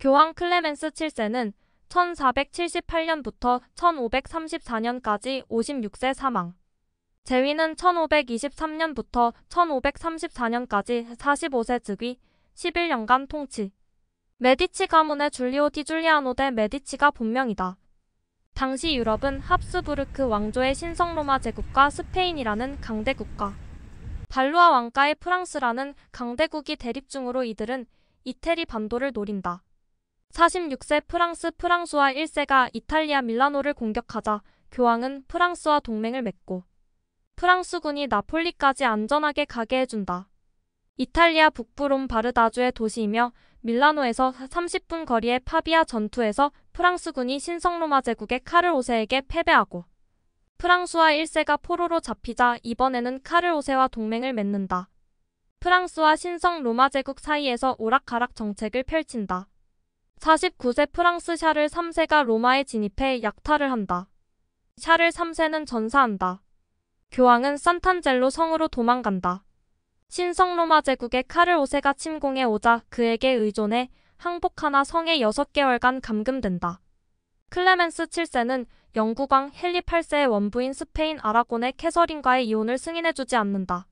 교황 클레멘스 7세는 1478년부터 1534년까지 56세 사망. 재위는 1523년부터 1534년까지 45세 즉위, 11년간 통치. 메디치 가문의 줄리오 디줄리아노 대 메디치가 본명이다. 당시 유럽은 합스부르크 왕조의 신성 로마 제국과 스페인이라는 강대국과 발루아 왕가의 프랑스라는 강대국이 대립 중으로 이들은 이태리 반도를 노린다. 46세 프랑스 프랑스와 1세가 이탈리아 밀라노를 공격하자 교황은 프랑스와 동맹을 맺고 프랑스군이 나폴리까지 안전하게 가게 해준다. 이탈리아 북부 롬 바르다주의 도시이며 밀라노에서 30분 거리의 파비아 전투에서 프랑스군이 신성로마 제국의 카를 오세에게 패배하고 프랑스와 1세가 포로로 잡히자 이번에는 카를 오세와 동맹을 맺는다. 프랑스와 신성 로마 제국 사이에서 오락가락 정책을 펼친다. 49세 프랑스 샤를 3세가 로마에 진입해 약탈을 한다. 샤를 3세는 전사한다. 교황은 산탄젤로 성으로 도망간다. 신성 로마 제국의 카를 5세가 침공해 오자 그에게 의존해 항복하나 성에 6개월간 감금된다. 클레멘스 7세는 영국왕 헨리 8세의 원부인 스페인 아라곤의 캐서린과의 이혼을 승인해주지 않는다.